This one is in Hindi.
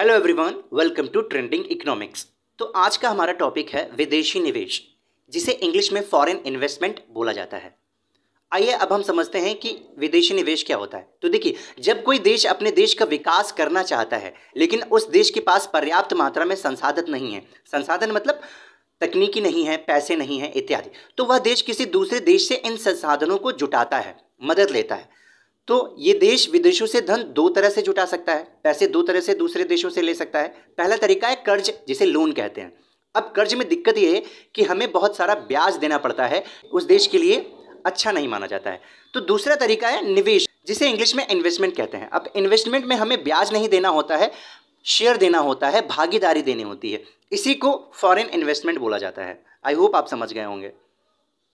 hello everyone welcome to trending economics तो आज का हमारा टॉपिक है विदेशी निवेश जिसे इंग्लिश में फॉरेन इन्वेस्टमेंट बोला जाता है आइए अब हम समझते हैं कि विदेशी निवेश क्या होता है तो देखिए जब कोई देश अपने देश का विकास करना चाहता है लेकिन उस देश के पास पर्याप्त मात्रा में संसाधन नहीं है संसाधन मतलब तकनीकी नहीं है पैसे नहीं है इत्यादि तो वह देश किसी दूसरे देश से इन संसाधनों को जुटाता है मदद लेता है तो ये देश विदेशों से धन दो तरह से जुटा सकता है पैसे दो तरह से दूसरे देशों से ले सकता है पहला तरीका है कर्ज जिसे लोन कहते हैं अब कर्ज में दिक्कत ये है कि हमें बहुत सारा ब्याज देना पड़ता है उस देश के लिए अच्छा नहीं माना जाता है तो दूसरा तरीका है निवेश जिसे इंग्लिश में इन्वेस्टमेंट कहते हैं अब इन्वेस्टमेंट में हमें ब्याज नहीं देना होता है शेयर देना होता है भागीदारी देनी होती है इसी को फॉरेन इन्वेस्टमेंट बोला जाता है आई होप आप समझ गए होंगे